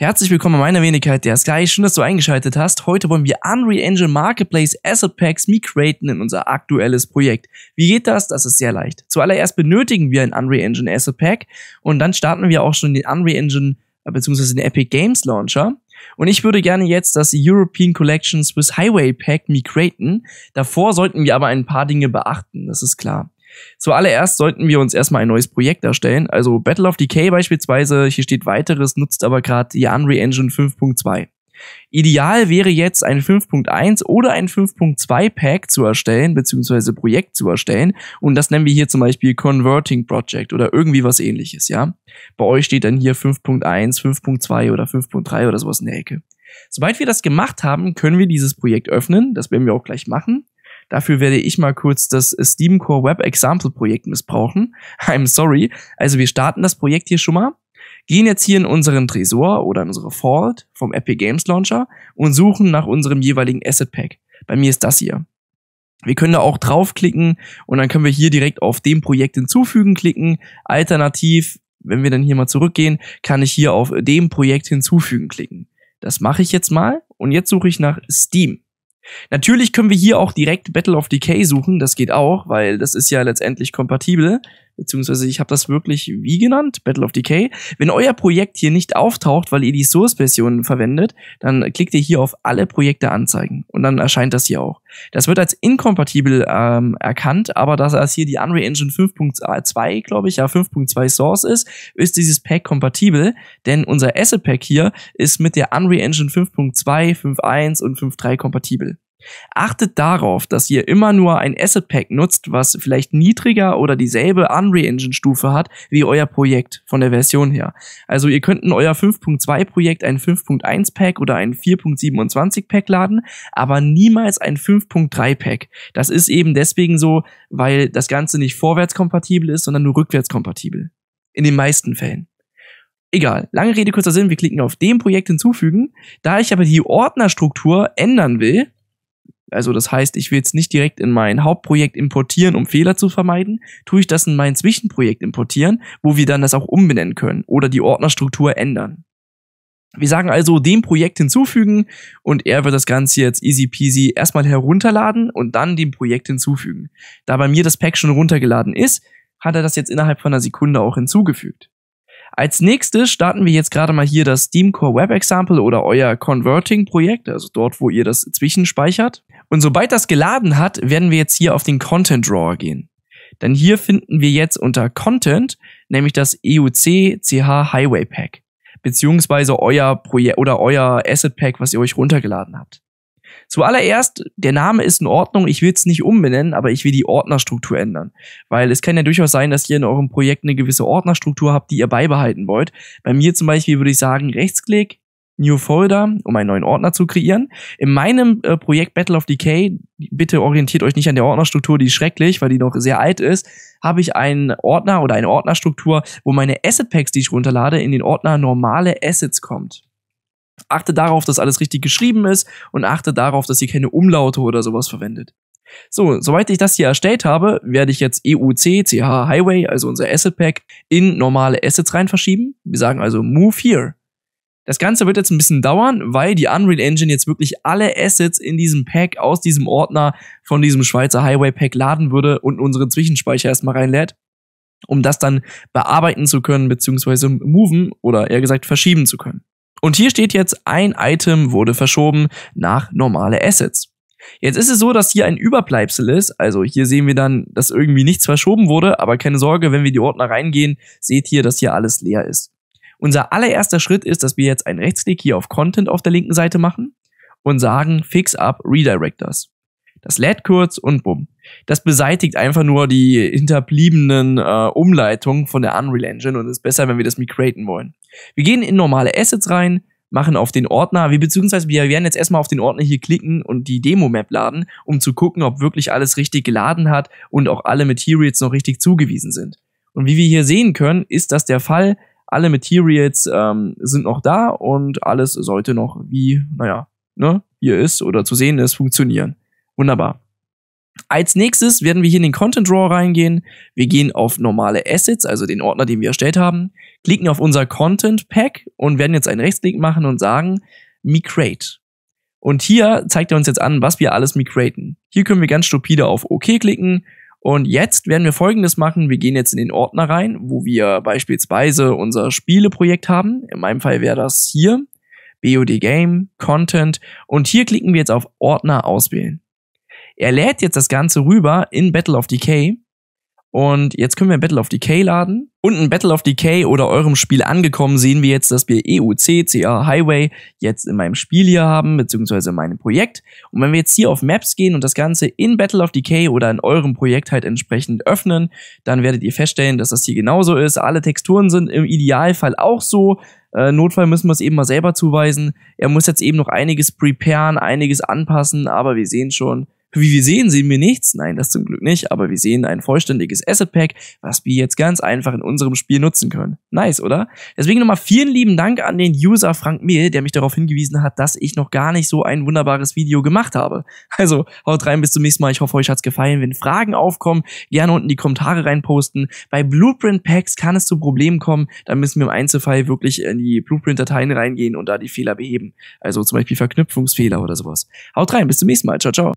Herzlich willkommen, meine Wenigkeit, der Sky. Schön, dass du eingeschaltet hast. Heute wollen wir Unreal Engine Marketplace Asset Packs migraten in unser aktuelles Projekt. Wie geht das? Das ist sehr leicht. Zuallererst benötigen wir ein Unreal Engine Asset Pack und dann starten wir auch schon den Unreal Engine äh, bzw. den Epic Games Launcher. Und ich würde gerne jetzt das European Collection Swiss Highway Pack migraten. Davor sollten wir aber ein paar Dinge beachten, das ist klar. Zuallererst sollten wir uns erstmal ein neues Projekt erstellen. Also Battle of Decay beispielsweise, hier steht weiteres, nutzt aber gerade die Unreal Engine 5.2. Ideal wäre jetzt ein 5.1 oder ein 5.2 Pack zu erstellen, beziehungsweise Projekt zu erstellen. Und das nennen wir hier zum Beispiel Converting Project oder irgendwie was ähnliches, ja. Bei euch steht dann hier 5.1, 5.2 oder 5.3 oder sowas in der Ecke. Sobald wir das gemacht haben, können wir dieses Projekt öffnen. Das werden wir auch gleich machen. Dafür werde ich mal kurz das Steam Core Web Example Projekt missbrauchen. I'm sorry. Also wir starten das Projekt hier schon mal, gehen jetzt hier in unseren Tresor oder in unsere Vault vom Epic Games Launcher und suchen nach unserem jeweiligen Asset Pack. Bei mir ist das hier. Wir können da auch draufklicken und dann können wir hier direkt auf dem Projekt hinzufügen klicken. Alternativ, wenn wir dann hier mal zurückgehen, kann ich hier auf dem Projekt hinzufügen klicken. Das mache ich jetzt mal und jetzt suche ich nach Steam. Natürlich können wir hier auch direkt Battle of Decay suchen, das geht auch, weil das ist ja letztendlich kompatibel beziehungsweise ich habe das wirklich wie genannt, Battle of Decay. Wenn euer Projekt hier nicht auftaucht, weil ihr die Source-Version verwendet, dann klickt ihr hier auf alle Projekte anzeigen und dann erscheint das hier auch. Das wird als inkompatibel ähm, erkannt, aber da es hier die Unreal Engine 5.2, glaube ich, ja 5.2 Source ist, ist dieses Pack kompatibel, denn unser Asset Pack hier ist mit der Unreal Engine 5.2, 5.1 und 5.3 kompatibel. Achtet darauf, dass ihr immer nur ein Asset Pack nutzt, was vielleicht niedriger oder dieselbe Unreal Engine Stufe hat wie euer Projekt von der Version her. Also ihr könnt in euer 5.2 Projekt ein 5.1 Pack oder ein 4.27 Pack laden, aber niemals ein 5.3 Pack. Das ist eben deswegen so, weil das Ganze nicht vorwärtskompatibel ist, sondern nur rückwärtskompatibel. In den meisten Fällen. Egal, lange Rede, kurzer Sinn, wir klicken auf dem Projekt hinzufügen. Da ich aber die Ordnerstruktur ändern will, also das heißt, ich will es nicht direkt in mein Hauptprojekt importieren, um Fehler zu vermeiden, tue ich das in mein Zwischenprojekt importieren, wo wir dann das auch umbenennen können oder die Ordnerstruktur ändern. Wir sagen also dem Projekt hinzufügen und er wird das Ganze jetzt easy peasy erstmal herunterladen und dann dem Projekt hinzufügen. Da bei mir das Pack schon runtergeladen ist, hat er das jetzt innerhalb von einer Sekunde auch hinzugefügt. Als nächstes starten wir jetzt gerade mal hier das Steam Core Web Example oder euer Converting Projekt, also dort, wo ihr das zwischenspeichert. Und sobald das geladen hat, werden wir jetzt hier auf den Content Drawer gehen. Denn hier finden wir jetzt unter Content, nämlich das EUC CH Highway Pack, beziehungsweise euer Projekt oder euer Asset Pack, was ihr euch runtergeladen habt. Zuallererst, der Name ist in Ordnung, ich will es nicht umbenennen, aber ich will die Ordnerstruktur ändern. Weil es kann ja durchaus sein, dass ihr in eurem Projekt eine gewisse Ordnerstruktur habt, die ihr beibehalten wollt. Bei mir zum Beispiel würde ich sagen, Rechtsklick, New Folder, um einen neuen Ordner zu kreieren. In meinem äh, Projekt Battle of Decay, bitte orientiert euch nicht an der Ordnerstruktur, die ist schrecklich, weil die noch sehr alt ist, habe ich einen Ordner oder eine Ordnerstruktur, wo meine Asset Packs, die ich runterlade, in den Ordner normale Assets kommt. Achte darauf, dass alles richtig geschrieben ist und achte darauf, dass ihr keine Umlaute oder sowas verwendet. So, soweit ich das hier erstellt habe, werde ich jetzt EUC, CH Highway, also unser Asset Pack, in normale Assets rein verschieben. Wir sagen also Move Here. Das Ganze wird jetzt ein bisschen dauern, weil die Unreal Engine jetzt wirklich alle Assets in diesem Pack aus diesem Ordner von diesem Schweizer Highway Pack laden würde und unseren Zwischenspeicher erstmal reinlädt, um das dann bearbeiten zu können, beziehungsweise moven oder eher gesagt verschieben zu können. Und hier steht jetzt, ein Item wurde verschoben nach normale Assets. Jetzt ist es so, dass hier ein Überbleibsel ist. Also hier sehen wir dann, dass irgendwie nichts verschoben wurde, aber keine Sorge, wenn wir die Ordner reingehen, seht ihr, dass hier alles leer ist. Unser allererster Schritt ist, dass wir jetzt einen Rechtsklick hier auf Content auf der linken Seite machen und sagen Fix up Redirectors. Das lädt kurz und bumm. Das beseitigt einfach nur die hinterbliebenen äh, Umleitungen von der Unreal Engine und ist besser, wenn wir das migraten wollen. Wir gehen in normale Assets rein, machen auf den Ordner, wir beziehungsweise wir werden jetzt erstmal auf den Ordner hier klicken und die Demo-Map laden, um zu gucken, ob wirklich alles richtig geladen hat und auch alle Materials noch richtig zugewiesen sind. Und wie wir hier sehen können, ist das der Fall, alle Materials ähm, sind noch da und alles sollte noch wie, naja, ne, hier ist oder zu sehen ist, funktionieren. Wunderbar. Als nächstes werden wir hier in den Content Drawer reingehen. Wir gehen auf normale Assets, also den Ordner, den wir erstellt haben, klicken auf unser Content Pack und werden jetzt einen Rechtsklick machen und sagen Migrate. Und hier zeigt er uns jetzt an, was wir alles migraten. Hier können wir ganz stupide auf OK klicken und jetzt werden wir folgendes machen. Wir gehen jetzt in den Ordner rein, wo wir beispielsweise unser Spieleprojekt haben. In meinem Fall wäre das hier. BOD Game, Content. Und hier klicken wir jetzt auf Ordner auswählen. Er lädt jetzt das Ganze rüber in Battle of Decay. Und jetzt können wir Battle of Decay laden. Und in Battle of Decay oder eurem Spiel angekommen sehen wir jetzt, dass wir EUC, CR Highway jetzt in meinem Spiel hier haben, beziehungsweise in meinem Projekt. Und wenn wir jetzt hier auf Maps gehen und das Ganze in Battle of Decay oder in eurem Projekt halt entsprechend öffnen, dann werdet ihr feststellen, dass das hier genauso ist. Alle Texturen sind im Idealfall auch so. Äh, Notfall müssen wir es eben mal selber zuweisen. Er muss jetzt eben noch einiges preparen, einiges anpassen, aber wir sehen schon, wie wir sehen, sehen wir nichts. Nein, das zum Glück nicht. Aber wir sehen ein vollständiges Asset Pack, was wir jetzt ganz einfach in unserem Spiel nutzen können. Nice, oder? Deswegen nochmal vielen lieben Dank an den User Frank Mehl, der mich darauf hingewiesen hat, dass ich noch gar nicht so ein wunderbares Video gemacht habe. Also, haut rein, bis zum nächsten Mal. Ich hoffe, euch hat's gefallen. Wenn Fragen aufkommen, gerne unten die Kommentare reinposten. Bei Blueprint Packs kann es zu Problemen kommen. Da müssen wir im Einzelfall wirklich in die Blueprint-Dateien reingehen und da die Fehler beheben. Also zum Beispiel Verknüpfungsfehler oder sowas. Haut rein, bis zum nächsten Mal. Ciao, ciao.